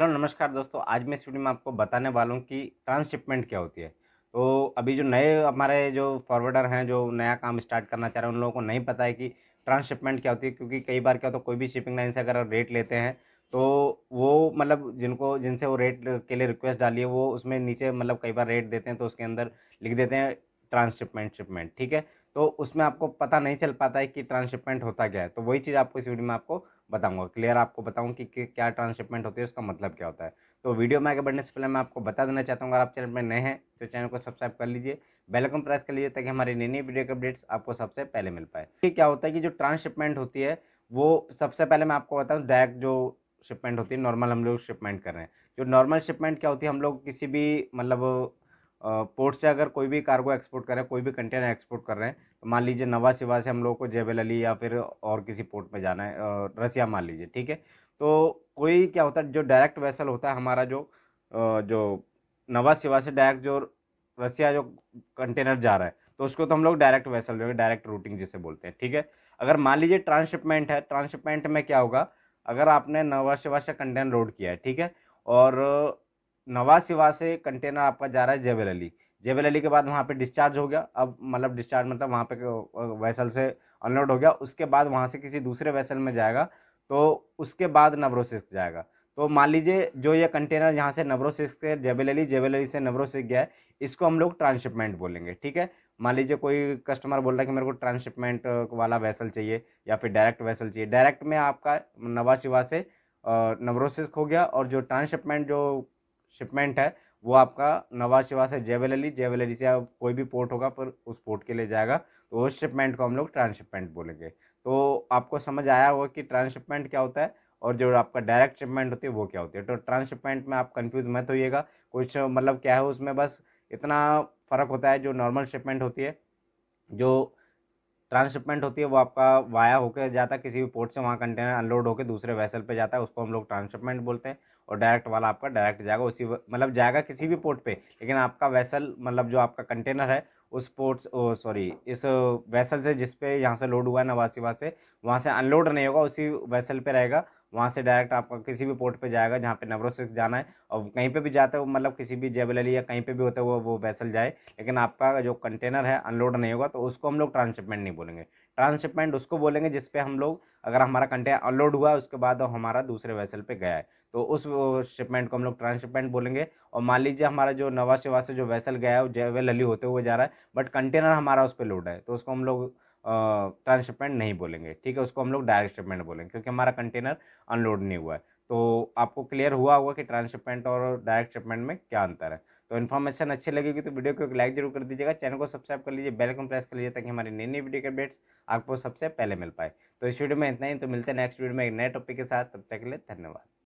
hello नमस्कार दोस्तों आज मैं इस वीडियो में आपको बताने वाला हूँ कि ट्रांसशिपमेंट क्या होती है तो अभी जो नए हमारे जो फॉरवर्डर हैं जो नया काम स्टार्ट करना चाह रहे हैं उन लोगों को नहीं पता है कि ट्रांसशिपमेंट क्या होती है क्योंकि कई बार क्या होता है कोई भी शिपिंग लाइन से अगर रेट लेते हैं तो वो मतलब जिनको जिनसे वो रेट के लिए रिक्वेस्ट डाली है वो उसमें नीचे मतलब कई बार रेट देते हैं तो उसके अंदर लिख देते हैं ट्रांसशिपमेंट शिपमेंट ठीक है तो उसमें आपको पता नहीं चल पाता है कि ट्रांसशिपमेंट होता क्या है तो वही चीज़ आपको इस वीडियो में आपको बताऊंगा क्लियर आपको बताऊं कि, क्या ट्रांसशिपमेंट होती है उसका मतलब क्या होता है तो वीडियो में आगे बढ़ने से पहले मैं आपको बता देना चाहता हूँ अगर आप चैनल में नए हैं तो चैनल को सब्सक्राइब कर लीजिए बेलकम प्रेस कर लीजिए ताकि हमारी नई नई वीडियो के अपडेट्स आपको सबसे पहले मिल पाए ठीक क्या होता है कि जो ट्रांसशिपमेंट होती है वो सबसे पहले मैं आपको बताऊँ डायरेक्ट जो शिपमेंट होती है नॉर्मल हम लोग शिपमेंट कर रहे हैं जो नॉर्मल शिपमेंट क्या होती है हम लोग किसी भी मतलब पोर्ट से अगर कोई भी कार्गो एक्सपोर्ट कर रहे हैं कोई भी कंटेनर एक्सपोर्ट कर रहे हैं तो मान लीजिए नवा सिवा से हम लोग को जेबल अली या फिर और किसी पोर्ट में जाना है रसिया मान लीजिए ठीक है तो कोई क्या होता है जो डायरेक्ट वैसल होता है हमारा जो जो नवा सिवा से डायरेक्ट जो रसिया जो कंटेनर जा रहा है तो उसको तो हम लोग डायरेक्ट जो डायरेक्ट रूटिंग जिसे बोलते हैं ठीक है अगर मान लीजिए ट्रांसशिपमेंट है ट्रांसशिपमेंट में क्या होगा अगर आपने नवा सिवा से कंटेनर लोड किया है ठीक है और सिवा से कंटेनर आपका जा रहा है जेबल अली जेबल अली के बाद वहाँ पे डिस्चार्ज हो गया अब मतलब डिस्चार्ज मतलब वहाँ पे वैसल से अनलोड हो गया उसके बाद वहाँ से किसी दूसरे वैसल में जाएगा तो उसके बाद नवरोसिस्क जाएगा तो मान लीजिए जो ये कंटेनर यहाँ से नवरोसिस्क से जेबल अली जेबल अली से नवरोसिस्क गया है इसको हम लोग ट्रांसशिपमेंट बोलेंगे ठीक है मान लीजिए कोई कस्टमर बोल रहा है कि मेरे को ट्रांसशिपमेंट वाला वैसल चाहिए या फिर डायरेक्ट वैसल चाहिए डायरेक्ट में आपका नवा शिवा से नवरोसिस्क हो गया और जो ट्रांसशिपमेंट जो शिपमेंट है वो आपका नवाज शिवा से जेवल अली अली से आप कोई भी पोर्ट होगा पर उस पोर्ट के लिए जाएगा तो उस शिपमेंट को हम लोग ट्रांसशिपमेंट बोलेंगे तो आपको समझ आया होगा कि ट्रांसशिपमेंट क्या होता है और जो आपका डायरेक्ट शिपमेंट होती है वो क्या होती है तो ट्रांसशिपमेंट में आप कंफ्यूज मत होइएगा कुछ मतलब क्या है उसमें बस इतना फ़र्क होता है जो नॉर्मल शिपमेंट होती है जो ट्रांसशिपमेंट होती है वो आपका वाया होकर जाता है किसी भी पोर्ट से वहाँ कंटेनर अनलोड होकर दूसरे वैसल पे जाता है उसको हम लोग ट्रांसशिपमेंट बोलते हैं और डायरेक्ट वाला आपका डायरेक्ट जाएगा उसी मतलब जाएगा किसी भी पोर्ट पे लेकिन आपका वैसल मतलब जो आपका कंटेनर है उस पोर्ट सॉरी इस वैसल से जिसपे यहाँ से लोड हुआ है नवासीवा से वहाँ से अनलोड नहीं होगा उसी वैसल पर रहेगा वहाँ से डायरेक्ट आपका किसी भी पोर्ट पे जाएगा जहाँ पे नवरोसिक्स जाना है और कहीं पे भी जाता है वो मतलब किसी भी जेबल अली या कहीं पे भी होता है वो वो वैसल जाए लेकिन आपका जो कंटेनर है अनलोड नहीं होगा तो उसको हम लोग ट्रांसशिपमेंट नहीं बोलेंगे ट्रांसशिपमेंट उसको बोलेंगे जिसपे हम लोग अगर हमारा कंटेनर अनलोड हुआ है उसके बाद हमारा दूसरे वैसल पर गया है तो उस शिपमेंट को हम लोग ट्रांसशिपमेंट बोलेंगे और मान लीजिए हमारा जो नवा शिवा से जो वैसल गया है वो जेबल अली होते हुए जा रहा है बट कंटेनर हमारा उस पर लोड है तो उसको हम लोग ट्रांसशिपमेंट नहीं बोलेंगे ठीक है उसको हम लोग डायरेक्ट शिपमेंट बोलेंगे क्योंकि हमारा कंटेनर अनलोड नहीं हुआ है तो आपको क्लियर हुआ होगा कि ट्रांसशिपमेंट और डायरेक्ट शिपमेंट में क्या अंतर है तो इन्फॉर्मेशन अच्छी लगेगी तो वीडियो को एक लाइक जरूर कर दीजिएगा चैनल को सब्सक्राइब कर लीजिए बेल को प्रेस कर लीजिए ताकि हमारी नई नई वीडियो के अपडेट्स आपको सबसे पहले मिल पाए तो इस वीडियो में इतना ही तो मिलते हैं नेक्स्ट वीडियो में एक नए टॉपिक के साथ तब तक के लिए धन्यवाद